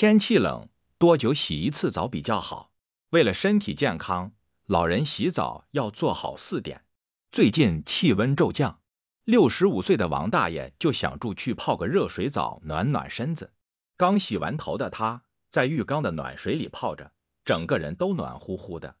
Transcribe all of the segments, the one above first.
天气冷，多久洗一次澡比较好？为了身体健康，老人洗澡要做好四点。最近气温骤降，六十五岁的王大爷就想住去泡个热水澡，暖暖身子。刚洗完头的他，在浴缸的暖水里泡着，整个人都暖乎乎的。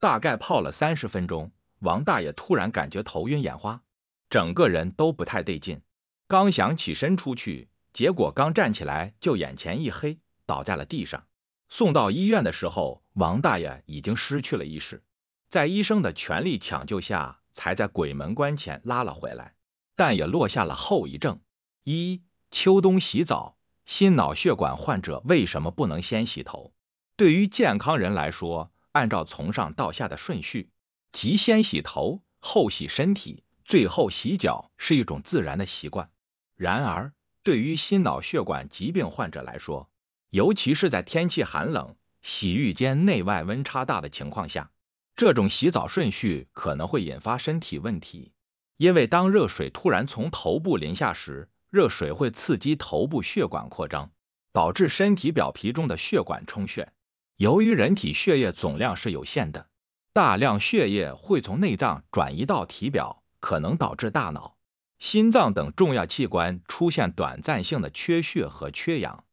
大概泡了三十分钟，王大爷突然感觉头晕眼花，整个人都不太对劲。刚想起身出去，结果刚站起来就眼前一黑。倒在了地上，送到医院的时候，王大爷已经失去了意识，在医生的全力抢救下，才在鬼门关前拉了回来，但也落下了后遗症。一秋冬洗澡，心脑血管患者为什么不能先洗头？对于健康人来说，按照从上到下的顺序，即先洗头，后洗身体，最后洗脚，是一种自然的习惯。然而，对于心脑血管疾病患者来说，尤其是在天气寒冷、洗浴间内外温差大的情况下，这种洗澡顺序可能会引发身体问题。因为当热水突然从头部淋下时，热水会刺激头部血管扩张，导致身体表皮中的血管充血。由于人体血液总量是有限的，大量血液会从内脏转移到体表，可能导致大脑、心脏等重要器官出现短暂性的缺血和缺氧。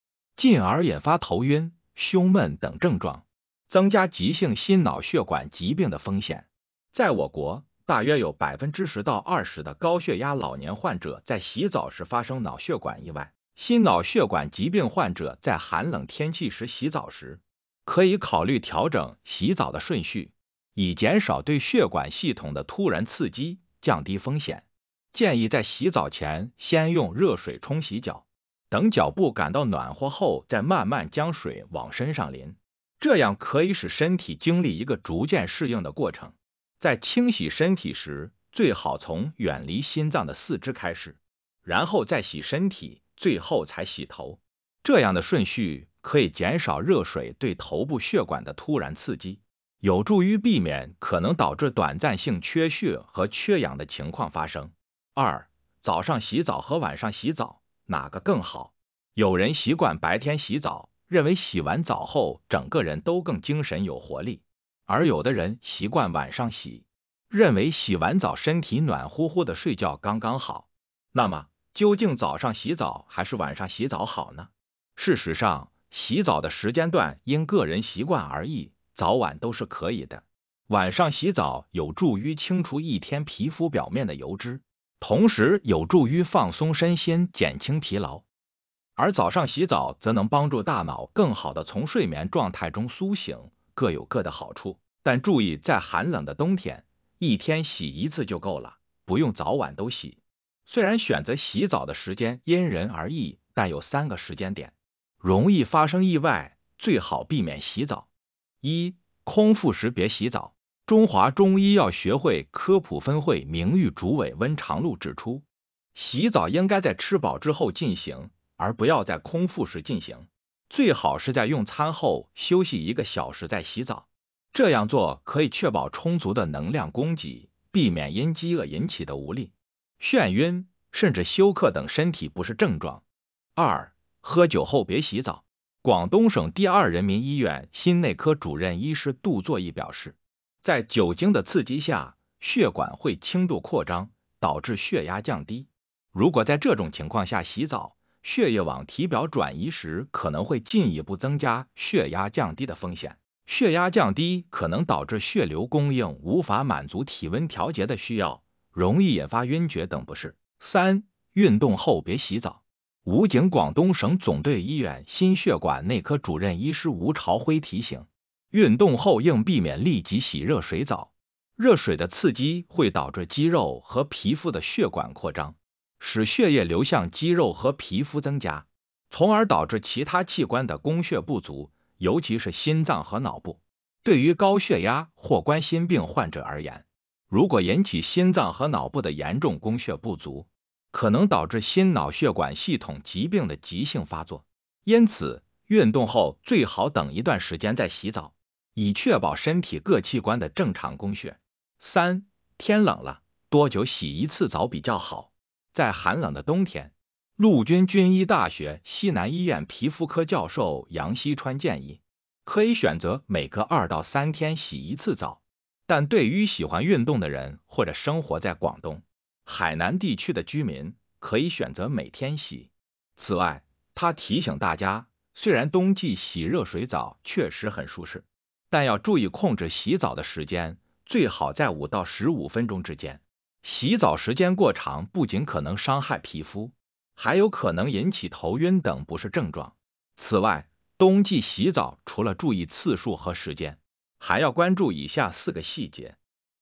进而引发头晕、胸闷等症状，增加急性心脑血管疾病的风险。在我国，大约有百分之十到二十的高血压老年患者在洗澡时发生脑血管意外。心脑血管疾病患者在寒冷天气时洗澡时，可以考虑调整洗澡的顺序，以减少对血管系统的突然刺激，降低风险。建议在洗澡前先用热水冲洗脚。等脚部感到暖和后，再慢慢将水往身上淋，这样可以使身体经历一个逐渐适应的过程。在清洗身体时，最好从远离心脏的四肢开始，然后再洗身体，最后才洗头。这样的顺序可以减少热水对头部血管的突然刺激，有助于避免可能导致短暂性缺血和缺氧的情况发生。二、早上洗澡和晚上洗澡。哪个更好？有人习惯白天洗澡，认为洗完澡后整个人都更精神有活力；而有的人习惯晚上洗，认为洗完澡身体暖乎乎的睡觉刚刚好。那么，究竟早上洗澡还是晚上洗澡好呢？事实上，洗澡的时间段因个人习惯而异，早晚都是可以的。晚上洗澡有助于清除一天皮肤表面的油脂。同时有助于放松身心、减轻疲劳，而早上洗澡则能帮助大脑更好地从睡眠状态中苏醒，各有各的好处。但注意，在寒冷的冬天，一天洗一次就够了，不用早晚都洗。虽然选择洗澡的时间因人而异，但有三个时间点容易发生意外，最好避免洗澡：一、空腹时别洗澡。中华中医药学会科普分会名誉主委温长禄指出，洗澡应该在吃饱之后进行，而不要在空腹时进行。最好是在用餐后休息一个小时再洗澡，这样做可以确保充足的能量供给，避免因饥饿引起的无力、眩晕甚至休克等身体不适症状。二，喝酒后别洗澡。广东省第二人民医院心内科主任医师杜作义表示。在酒精的刺激下，血管会轻度扩张，导致血压降低。如果在这种情况下洗澡，血液往体表转移时，可能会进一步增加血压降低的风险。血压降低可能导致血流供应无法满足体温调节的需要，容易引发晕厥等不适。三、运动后别洗澡。武警广东省总队医院心血管内科主任医师吴朝辉提醒。运动后应避免立即洗热水澡，热水的刺激会导致肌肉和皮肤的血管扩张，使血液流向肌肉和皮肤增加，从而导致其他器官的供血不足，尤其是心脏和脑部。对于高血压或冠心病患者而言，如果引起心脏和脑部的严重供血不足，可能导致心脑血管系统疾病的急性发作。因此，运动后最好等一段时间再洗澡。以确保身体各器官的正常供血。三，天冷了，多久洗一次澡比较好？在寒冷的冬天，陆军军医大学西南医院皮肤科教授杨希川建议，可以选择每隔二到三天洗一次澡。但对于喜欢运动的人或者生活在广东、海南地区的居民，可以选择每天洗。此外，他提醒大家，虽然冬季洗热水澡确实很舒适。但要注意控制洗澡的时间，最好在五到十五分钟之间。洗澡时间过长，不仅可能伤害皮肤，还有可能引起头晕等不适症状。此外，冬季洗澡除了注意次数和时间，还要关注以下四个细节：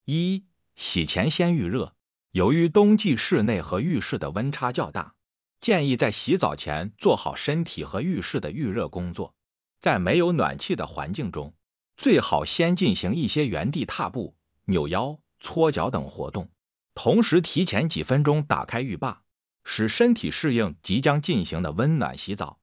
一、洗前先预热。由于冬季室内和浴室的温差较大，建议在洗澡前做好身体和浴室的预热工作。在没有暖气的环境中，最好先进行一些原地踏步、扭腰、搓脚等活动，同时提前几分钟打开浴霸，使身体适应即将进行的温暖洗澡。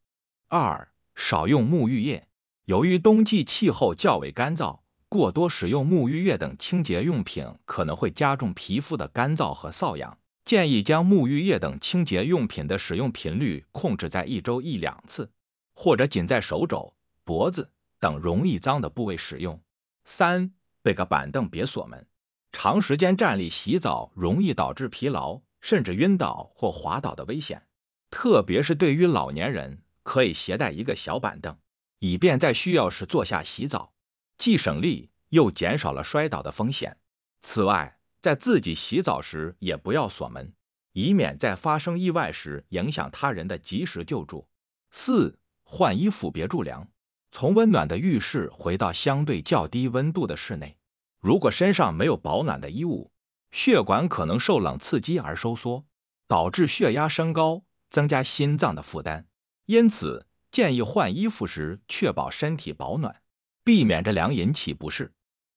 二、少用沐浴液。由于冬季气候较为干燥，过多使用沐浴液等清洁用品可能会加重皮肤的干燥和瘙痒。建议将沐浴液等清洁用品的使用频率控制在一周一两次，或者仅在手肘、脖子。等容易脏的部位使用。三，备个板凳别锁门，长时间站立洗澡容易导致疲劳，甚至晕倒或滑倒的危险。特别是对于老年人，可以携带一个小板凳，以便在需要时坐下洗澡，既省力又减少了摔倒的风险。此外，在自己洗澡时也不要锁门，以免在发生意外时影响他人的及时救助。四，换衣服别住凉。从温暖的浴室回到相对较低温度的室内，如果身上没有保暖的衣物，血管可能受冷刺激而收缩，导致血压升高，增加心脏的负担。因此，建议换衣服时确保身体保暖，避免着凉引起不适。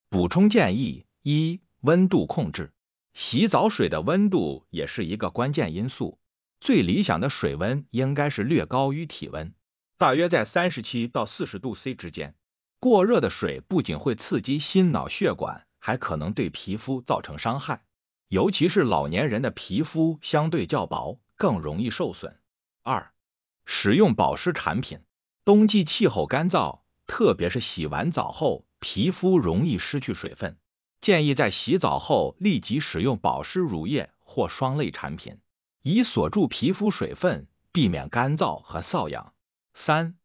补充建议一：温度控制，洗澡水的温度也是一个关键因素，最理想的水温应该是略高于体温。大约在三十七到四十度 C 之间，过热的水不仅会刺激心脑血管，还可能对皮肤造成伤害，尤其是老年人的皮肤相对较薄，更容易受损。二、使用保湿产品。冬季气候干燥，特别是洗完澡后，皮肤容易失去水分，建议在洗澡后立即使用保湿乳液或霜类产品，以锁住皮肤水分，避免干燥和瘙痒。三、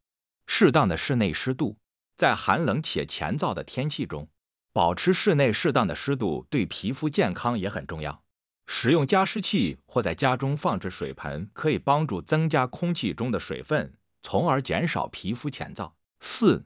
适当的室内湿度。在寒冷且乾燥的天气中，保持室内适当的湿度对皮肤健康也很重要。使用加湿器或在家中放置水盆可以帮助增加空气中的水分，从而减少皮肤乾燥。四、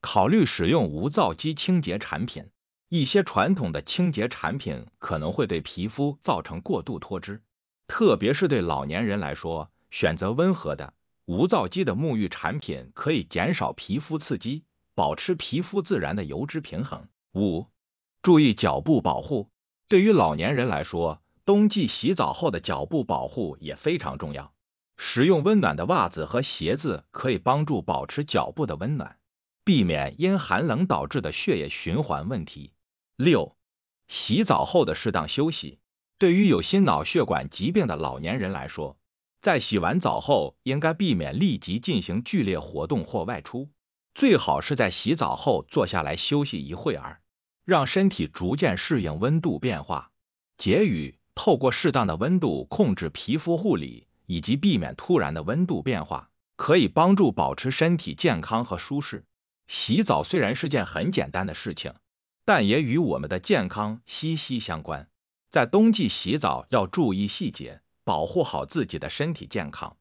考虑使用无皂基清洁产品。一些传统的清洁产品可能会对皮肤造成过度脱脂，特别是对老年人来说，选择温和的。无皂基的沐浴产品可以减少皮肤刺激，保持皮肤自然的油脂平衡。五、注意脚部保护，对于老年人来说，冬季洗澡后的脚部保护也非常重要。使用温暖的袜子和鞋子可以帮助保持脚部的温暖，避免因寒冷导致的血液循环问题。六、洗澡后的适当休息，对于有心脑血管疾病的老年人来说。在洗完澡后，应该避免立即进行剧烈活动或外出，最好是在洗澡后坐下来休息一会儿，让身体逐渐适应温度变化。结语：透过适当的温度控制皮肤护理，以及避免突然的温度变化，可以帮助保持身体健康和舒适。洗澡虽然是件很简单的事情，但也与我们的健康息息相关。在冬季洗澡要注意细节。保护好自己的身体健康。